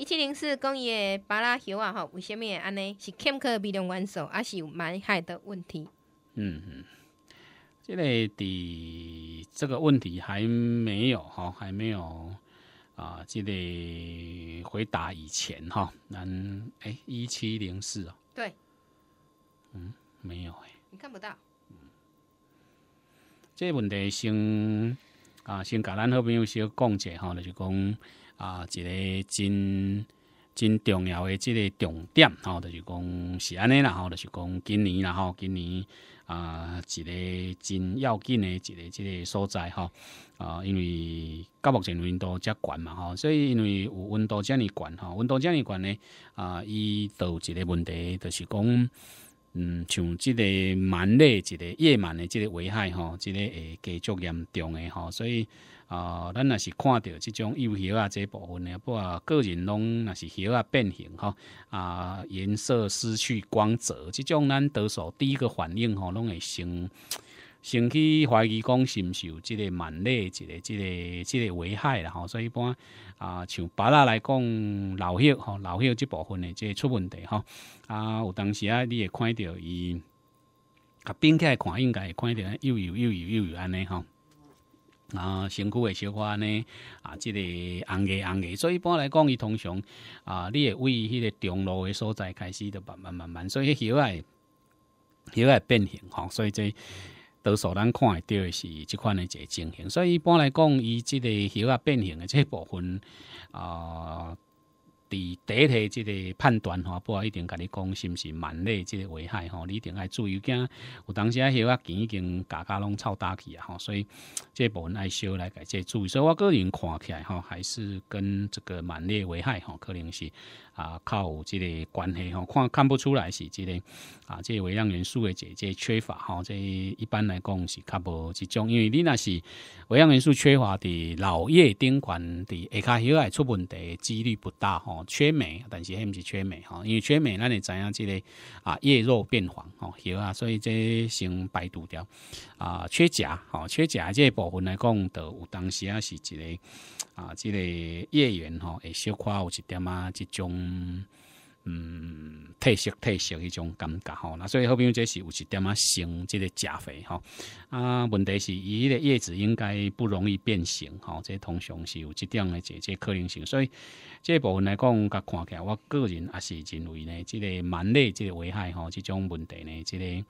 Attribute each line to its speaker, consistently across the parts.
Speaker 1: 一七零四工业巴拉熊啊，吼，为虾米安尼是欠缺微量元素，还是有蛮大的问题？嗯嗯，这里的问题还没有哈，还没有啊，这个回答以前哈，咱诶一七零四哦，对，嗯，没有诶你看不到，嗯，这个问题先啊，先甲咱好朋友先讲者哈，就是讲。啊，一个真真重要的即个重点，吼，就是讲是安尼啦，吼，就是讲今年啦，吼，今年啊，一个真要紧的，一个即个所在，吼，啊，因为到目前温度遮悬嘛，吼，所以因为有温度这样悬，吼，温度这样悬呢，啊，伊有一个问题，就是讲。嗯，像即个螨类，即个夜螨的即个危害吼，即个会继续严重的吼，所以啊，咱若是看到即种幼苗啊，这部分呢，不啊，个人拢若是叶啊变形吼，啊，颜色失去光泽，即种咱倒数第一个反应吼，拢会成。先去怀疑讲是毋是有即个蛮力，即个、即个、即个危害啦吼。所以一般啊，像巴拉来讲，老血吼、老血即部分的即个出问题吼，啊，有当时啊，你会看着伊啊，变起来看应该会看着又柔又柔又柔安尼吼。啊，身躯诶，小块呢，啊，即个红个红个。所以一般来讲，伊通常啊，你会为迄个长路诶所在开始，就慢慢慢慢，所以迄个起来起来变形吼。所以这。多数人看会到的是这款的一个情形，所以一般来讲，伊即个形啊变形的这部分啊。第第一题即个判断吼，不一定甲你讲是毋是蛮类即个危害吼，你一定爱注意惊。有当时啊，许啊，已经家家拢臭打去啊吼，所以即个无爱修来改。即注意所以我个人看起来吼，还是跟这个蛮类危害吼，可能是啊较有即个关系吼，看看不出来是即个啊，即微量元素的即个缺乏吼。即一般来讲是较无集中，因为你若是微量元素缺乏的，老叶顶管的，下骹许爱出问题几率不大吼。缺镁，但是迄毋是缺镁吼，因为缺镁，咱会知影即个啊叶肉变黄吼，对啊，所以即先排毒掉啊。缺钾吼，缺钾即部分来讲，到有当时啊是一个啊即个叶缘吼，会小可有一点啊，即种。嗯，褪色褪色迄种感觉吼，那所以朋友这是有一点啊，成这个食肥吼。啊，问题是伊迄个叶子应该不容易变形吼，这通常是有一点的这这可能性，所以这部分来讲，看起来，我个人也是认为呢，这个蛮类这个危害吼，这种问题呢，这个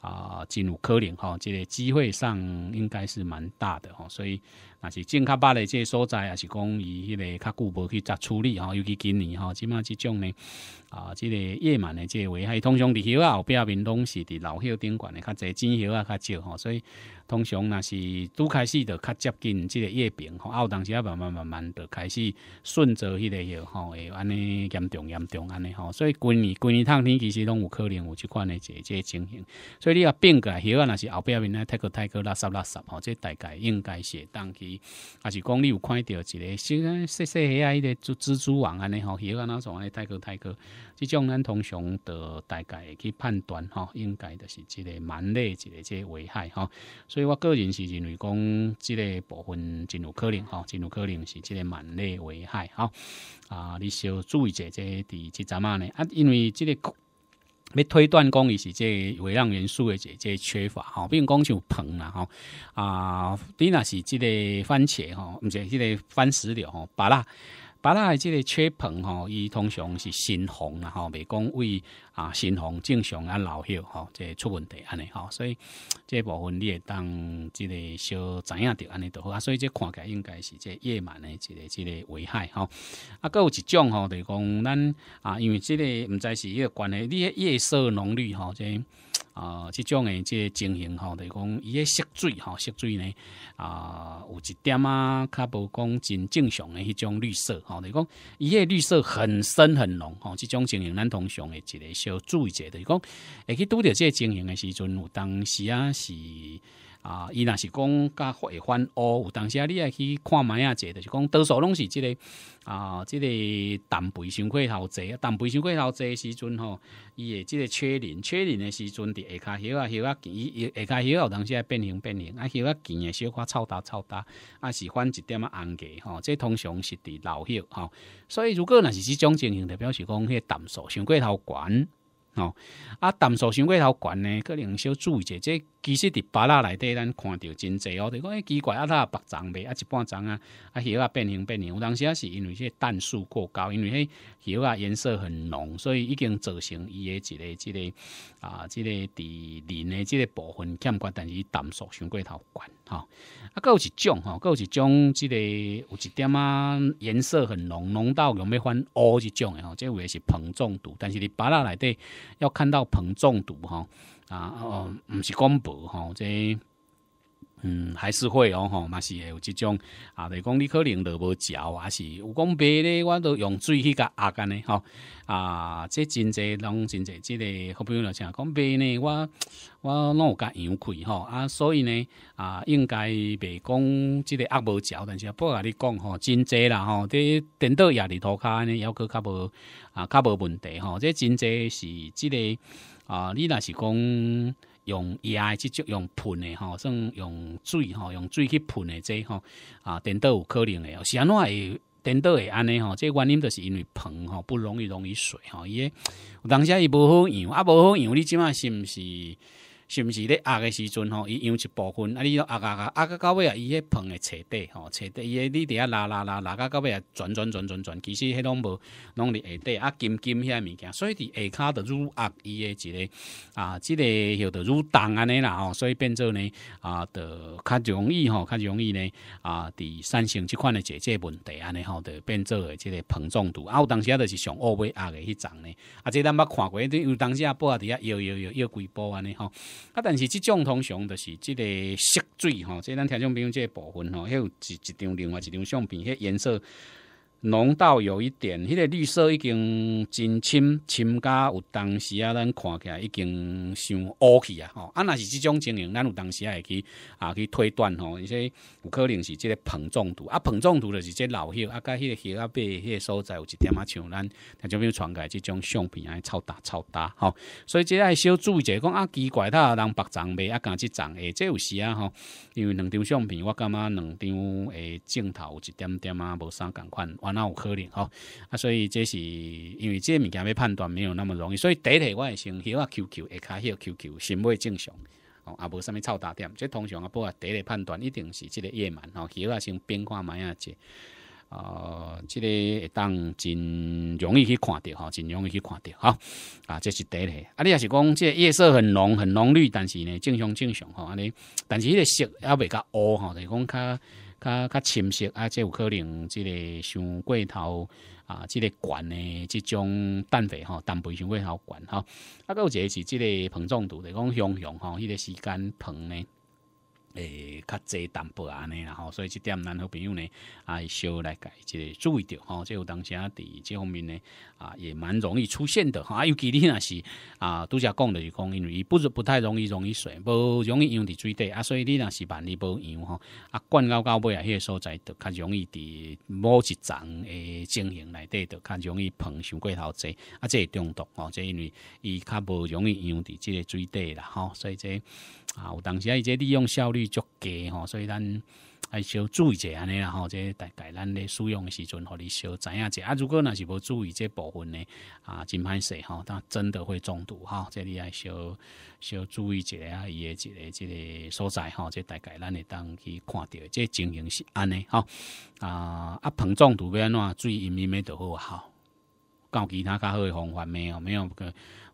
Speaker 1: 啊，真有可能哈，这个机会上应该是蛮大的哈，所以。啊，是健康吧？嘞，这所在也是讲伊迄个较久无去作处理吼，尤其今年吼，即码即种呢，啊，这个叶漫的这位，还通常伫遐后壁面拢是伫老叶顶管的较侪整遐啊较少吼，所以通常若是拄开始就较接近即个叶柄吼，后当时啊慢慢慢慢的开始顺着迄个叶吼，会安尼严重严重安尼吼，所以今年今年冬天其实拢有可能有这款的这这情形，所以你要变改叶啊，若是后壁面呢太过太过垃圾垃圾吼，这大概应该是当其。还是讲你有看到一个，像说说遐个蜘蛛网安尼吼，伊个那从安太过太过，这种咱通常，到大概会去判断吼，应该就是一个蛮类一个这危害吼。所以我个人是认为讲，这个部分真有可能吼，真有可能是这个蛮类危害吼。啊，你需要注意者，这伫即阵嘛呢？啊，因为这个。要推断，讲伊是即微量元素诶，即即缺乏吼，比如讲像硼啦吼，啊，你若是即个番茄吼，毋是即个番石榴吼，白啦。巴拉的这个车棚吼，伊通常是新红啊，吼，袂讲为啊新红正常啊老锈吼，这出问题安尼吼，所以这部分你会当这个小知影着安尼都好啊，所以这看起来应该是这夜晚的这个这个危害哈。啊，搁有一种吼，就讲咱啊，因为这个毋知是一个关系，你夜色浓绿吼这。啊，这种即这情形吼，就于讲伊个色水吼，色水呢啊有一点啊，较无讲真正常诶，迄种绿色吼，就于讲伊个绿色很深很浓吼，这种情形咱通常会一个需要注意者，就的，等于讲，而且都了这经营时阵，有当时啊是。啊，伊若是讲甲会反乌，有当时啊，你也去看买啊，即就是讲多数拢是即个啊，即个蛋白伤过头侪，蛋白伤过头侪时阵吼，伊诶即个缺磷，缺磷的时阵，伫下骹肉啊肉啊紧，伊下骹肉有当啊变形变形啊，肉啊紧诶小可臭大臭大，啊是反一点啊红格吼，即通常是伫老血吼，所以如果若是即种情形，就表示讲迄个蛋素伤过头悬。哦，啊，淡素伤过头悬呢，可能小注意者。即其实伫巴拉内底，咱看到真济哦。对个，奇怪，啊，它白长未？啊，一半长啊，啊，叶啊变形变形。有当时啊，是因为这淡素过高，因为肉啊颜色很浓，所以已经造成伊个一个即个啊，即个伫脸的即个部分欠缺，但是淡素伤过头悬吼啊，有一种哈，有一种即个有一点啊，颜色很浓，浓到用要反乌一种的这有的是膨胀度，但是伫巴拉内底。要看到硼中毒哈啊哦，不是广播哈这。嗯，还是会哦，吼，嘛是会有即种啊。你讲你可能落无招还是有讲白咧，我都用水去甲压干呢，吼啊，这真侪，真侪，这个好朋友请讲白呢，我我拢有甲羊亏，吼啊，所以呢啊，应该袂讲即个压无招。但是不甲你讲，吼，真侪啦，吼，这电脑也伫涂骹呢，也去较无啊，较无问题，吼，这真侪是这个啊，你若是讲。用伊爱即种用喷诶吼算用水吼用水去喷诶这吼啊颠倒有可能诶哦是安怎会颠倒会安尼吼这原因着是因为盆吼不容易溶于水吼伊诶有当时伊无好用啊无好用，你即满是毋是是毋是咧压嘅时阵吼，伊用一部分啊，你讲压压压压到尾啊，伊迄膨会切底吼，切底伊诶你伫遐拉拉拉拉到尾啊，转转转转转，其实迄拢无，拢伫下底啊，金金遐物件，所以伫下骹头愈压伊诶一个啊，即个叫做愈重安尼啦吼，所以变做呢啊，就较容易吼，较容易呢啊，伫产生即款嘅解解问题安尼吼，就变做诶即个膨胀度。啊，有当时啊就是上乌尾压嘅迄种呢，啊即咱捌看过，有当时啊报伫遐摇摇摇摇几波安尼吼。啊！但是即种通常著是即个色水吼，即咱听朋友即个部分吼，迄有一一张另外一张相片，迄颜色。浓到有一点，迄个绿色已经真深，深加有当时啊，咱看起来已经像乌去啊，吼啊若是即种情形，咱有当时啊去啊去推断吼，伊说有可能是即个膨胀图啊，膨胀图就是个老叶啊，甲迄个叶啊背迄个所在有一点啊像咱，它就没传传开即种相片来抄打抄打，吼，所以个要小注意者讲啊奇怪他人白长未啊，干即长诶，这有时啊吼，因为两张相片我感觉两张诶镜头有一点点啊无啥同款。那有可能吼啊，所以这是因为这物件的判断没有那么容易，所以第一底我会先啊 QQ，较迄些 QQ，是未正常，啊，无啥物臭大点，这通常啊，不啊第一个判断一定是这个夜蛮，哦，起啊先变化蛮啊只，哦，这个当真容易去看着吼，真容易去看着吼啊，这是第一个。啊，你也是讲这夜色很浓，很浓绿，但是呢，正常正常吼，安尼，但是迄个色也未较乌哈，就是讲较。较较深色啊，即有可能，即个伤过头啊，即个悬呢，即种氮肥吼，氮肥伤过头悬吼。啊，个有个是即个膨胀毒，就讲熊熊吼，迄个时间膨呢。诶，较济淡薄安尼啦吼，所以即点咱好朋友呢，啊，少来改即个注意点，吼，即有当时啊，伫即方面呢，啊，也蛮容易出现的，吼，啊，尤其你若是啊，拄则讲的，是讲因为不是不太容易容易水，无容易用伫水底啊，所以你若是万理无一吼，啊，灌到到尾啊，迄个所在就较容易伫某一层诶经形内底，就较容易膨伤过头侪，啊，即会中毒，吼，即因为伊较无容易用伫即个水底啦，吼，所以即。啊，有当时啊，伊这利用效率足低吼，所以咱爱小注意者安尼啦吼，这大概咱咧使用时阵，互你小知影者啊。如果若是无注意这部分呢，啊，真歹势吼，当真的会中毒吼。这里爱小小注意者啊，伊诶一个即个所在吼，这大概咱会当去看着这经营是安尼吼，啊啊膨胀毒安怎注意一咪诶都好吼。搞其他较好诶方法没有没有，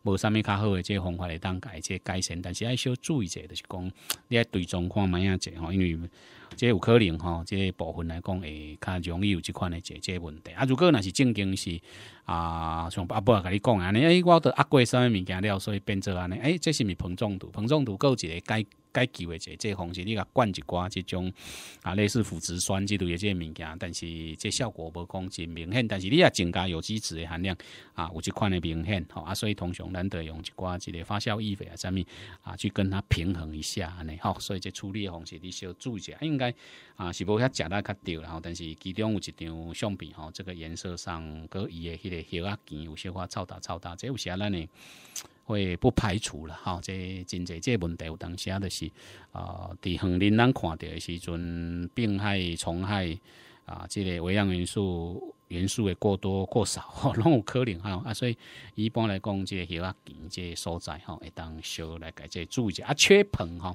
Speaker 1: 无啥物较好诶即方法来当改即改善，但是爱小注意者，就是讲你要对状况买样者吼，因为即有可能吼，即部分来讲会较容易有即款诶即即问题啊。如果若是正经是。啊，像阿伯啊，甲你讲安尼，哎，我得阿贵什么物件了，所以变做安尼，哎，这是咪膨胀度，膨胀度有一个解解救的一个方式，你甲灌一寡即种啊，类似腐殖酸之类的即个物件，但是即效果无讲真明显，但是你也增加有机质的含量啊，有即款的明显好啊，所以通常咱得用一寡即个发酵液肥啊，啥物啊，去跟它平衡一下安尼吼，所以这处理的方式你需要注意一下，应该啊是无遐食单较对，然后但是其中有一张相片吼，这个颜色上个伊嘅迄个。叶啊，茎有些话臭大臭大，这有些呢会不排除了哈。这真侪这问题有当下的是啊，伫乡里人看到的时阵，病害、虫害啊，这个微量元素元素的过多过少，哦，拢有可能哈啊。所以一般来讲，这叶啊，茎这所在哈，会当小来改这注意一下。啊，缺硼哈，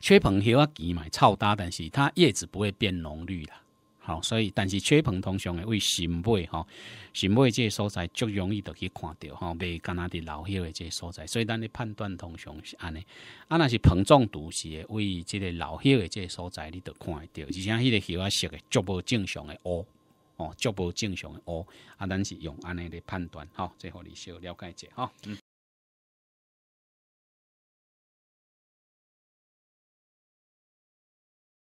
Speaker 1: 缺硼叶啊，茎嘛超大，但是它叶子不会变浓绿了。好，所以但是吹捧通常会为新脉吼，新脉这个所在足容易就去看到吼，未干若伫老朽的这个所在，所以咱咧判断通常是安尼，啊若是膨胀堵是诶为即个老朽的这个所在，你得看会到，而且迄个叶啊色的足无正常的乌，哦，足无正常诶，乌，啊，咱是用安尼咧判断哈，最互你小了解一哈。